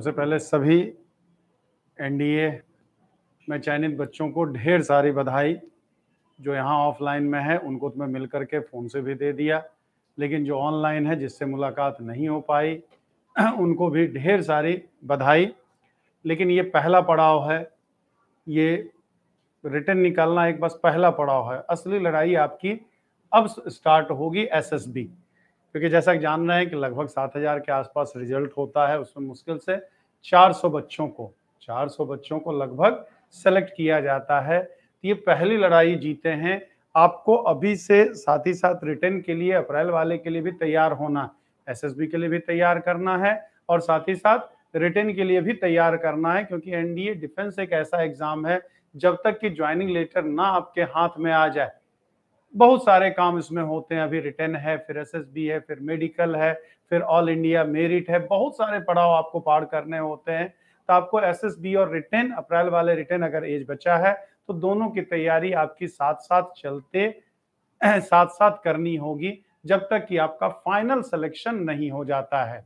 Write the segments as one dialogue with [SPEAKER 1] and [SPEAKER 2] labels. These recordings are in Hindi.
[SPEAKER 1] सबसे पहले सभी एनडीए में चयनित बच्चों को ढेर सारी बधाई जो यहाँ ऑफलाइन में है उनको तो मैं मिल करके फ़ोन से भी दे दिया लेकिन जो ऑनलाइन है जिससे मुलाकात नहीं हो पाई उनको भी ढेर सारी बधाई लेकिन ये पहला पड़ाव है ये रिटर्न निकालना एक बस पहला पड़ाव है असली लड़ाई आपकी अब स्टार्ट होगी एसएसबी क्योंकि जैसा कि जान रहे हैं कि लगभग सात हजार के आसपास रिजल्ट होता है उसमें मुश्किल से चार सौ बच्चों को चार सौ बच्चों को लगभग सेलेक्ट किया जाता है तो ये पहली लड़ाई जीते हैं आपको अभी से साथ ही साथ रिटर्न के लिए अप्रैल वाले के लिए भी तैयार होना एस के लिए भी तैयार करना है और साथ ही साथ रिटर्न के लिए भी तैयार करना है क्योंकि एनडीए डिफेंस एक ऐसा एग्जाम है जब तक कि ज्वाइनिंग लेटर ना आपके हाथ में आ जाए बहुत सारे काम इसमें होते हैं अभी रिटर्न है फिर एसएसबी है फिर मेडिकल है फिर ऑल इंडिया मेरिट है बहुत सारे पड़ाव आपको पार करने होते हैं तो आपको एसएसबी और रिटर्न अप्रैल वाले रिटर्न अगर एज बचा है तो दोनों की तैयारी आपकी साथ साथ चलते साथ साथ करनी होगी जब तक कि आपका फाइनल सिलेक्शन नहीं हो जाता है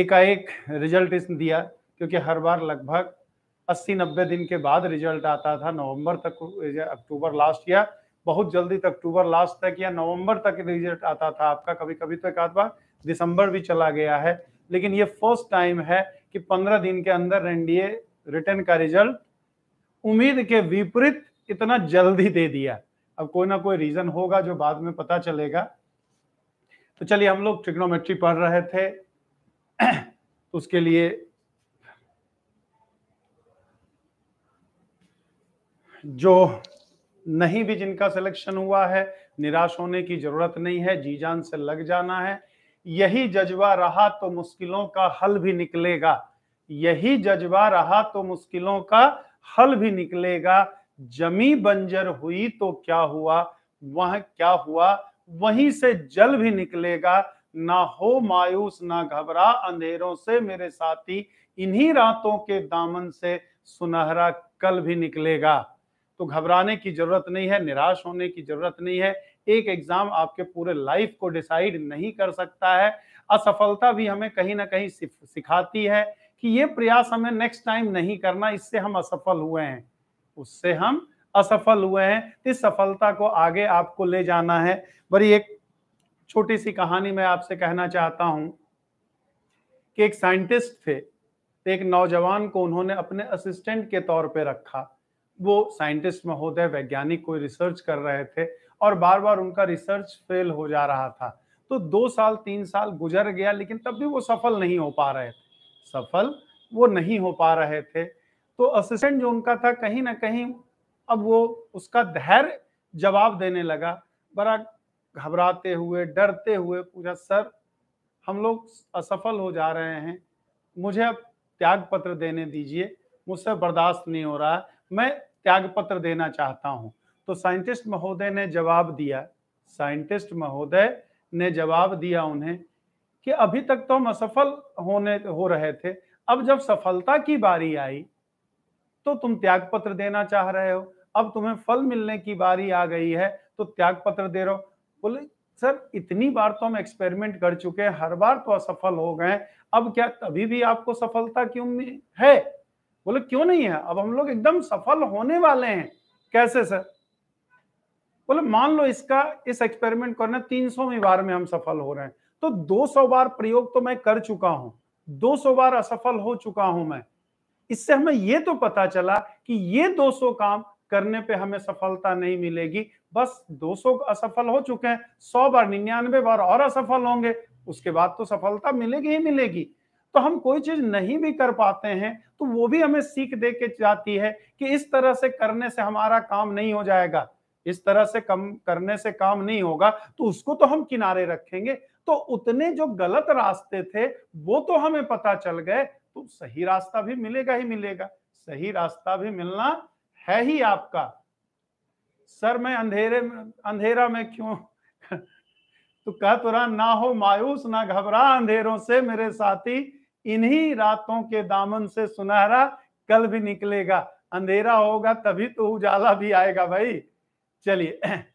[SPEAKER 1] एकाएक रिजल्ट इसने दिया क्योंकि हर बार लगभग 80-90 दिन के बाद रिजल्ट आता था नवंबर तक अक्टूबर लास्ट ईयर बहुत जल्दी तक तो अक्टूबर लास्ट तक या नवंबर तक रिजल्ट आता था आपका कभी कभी तो एक आध बार दिसंबर भी चला गया है लेकिन ये फर्स्ट टाइम है कि पंद्रह दिन के अंदर एनडीए रिटर्न का रिजल्ट उम्मीद के विपरीत इतना जल्दी दे दिया अब कोई ना कोई रीजन होगा जो बाद में पता चलेगा तो चलिए हम लोग ट्रिग्नोमेट्री पढ़ रहे थे उसके लिए जो नहीं भी जिनका सिलेक्शन हुआ है निराश होने की जरूरत नहीं है जी जान से लग जाना है यही जज्बा रहा तो मुश्किलों का हल भी निकलेगा यही जज्बा रहा तो मुश्किलों का हल भी निकलेगा जमी बंजर हुई तो क्या हुआ वह क्या हुआ वहीं से जल भी निकलेगा ना हो मायूस ना घबरा अंधेरों से मेरे साथी इन्हीं रातों के दामन से सुनहरा कल भी निकलेगा तो घबराने की जरूरत नहीं है निराश होने की जरूरत नहीं है एक एग्जाम आपके पूरे लाइफ को डिसाइड नहीं कर सकता है असफलता भी हमें कहीं ना कहीं सिखाती है कि ये प्रयास हमें नेक्स्ट टाइम नहीं करना इससे हम असफल हुए हैं उससे हम असफल हुए हैं इस सफलता को आगे आपको ले जाना है बड़ी एक छोटी सी कहानी मैं आपसे कहना चाहता हूं कि एक साइंटिस्ट थे एक नौजवान को उन्होंने अपने असिस्टेंट के तौर पर रखा वो साइंटिस्ट महोदय वैज्ञानिक कोई रिसर्च कर रहे थे और बार बार उनका रिसर्च फेल हो जा रहा था तो दो साल तीन साल गुजर गया लेकिन तब भी वो सफल नहीं हो पा रहे थे सफल वो नहीं हो पा रहे थे तो असिस्टेंट जो उनका था कहीं ना कहीं अब वो उसका धैर्य जवाब देने लगा बड़ा घबराते हुए डरते हुए पूछा सर हम लोग असफल हो जा रहे हैं मुझे अब त्याग पत्र देने दीजिए मुझसे बर्दाश्त नहीं हो रहा है मैं त्याग पत्र देना चाहता हूं तो साइंटिस्ट महोदय ने जवाब दिया साइंटिस्ट महोदय ने जवाब दिया उन्हें कि अभी तक तो हम असफल होने हो रहे थे अब जब सफलता की बारी आई तो तुम त्याग पत्र देना चाह रहे हो अब तुम्हें फल मिलने की बारी आ गई है तो त्याग पत्र दे रहे हो बोले सर इतनी बार तो हम एक्सपेरिमेंट कर चुके हैं हर बार तो असफल हो गए अब क्या तभी भी आपको सफलता की उम्मीद है बोले क्यों नहीं है अब हम लोग एकदम सफल होने वाले हैं कैसे सर बोले मान लो इसका इस एक्सपेरिमेंट करने तीन सौ बार में हम सफल हो रहे हैं तो 200 बार प्रयोग तो मैं कर चुका हूं 200 बार असफल हो चुका हूं मैं इससे हमें यह तो पता चला कि ये 200 काम करने पे हमें सफलता नहीं मिलेगी बस 200 असफल हो चुके हैं 100 बार निन्यानवे बार और असफल होंगे उसके बाद तो सफलता मिलेगी ही मिलेगी तो हम कोई चीज नहीं भी कर पाते हैं तो वो भी हमें सीख दे के जाती है कि इस तरह से करने से हमारा काम नहीं हो जाएगा इस तरह से कम करने से काम नहीं होगा तो उसको तो हम किनारे रखेंगे तो उतने जो गलत रास्ते थे वो तो हमें पता चल गए तो सही रास्ता भी मिलेगा ही मिलेगा सही रास्ता भी मिलना है ही आपका सर मैं अंधेरे अंधेरा में क्यों तो कह तुरा तो ना हो मायूस ना घबरा अंधेरों से मेरे साथी इन्हीं रातों के दामन से सुनहरा कल भी निकलेगा अंधेरा होगा तभी तो उजाला भी आएगा भाई चलिए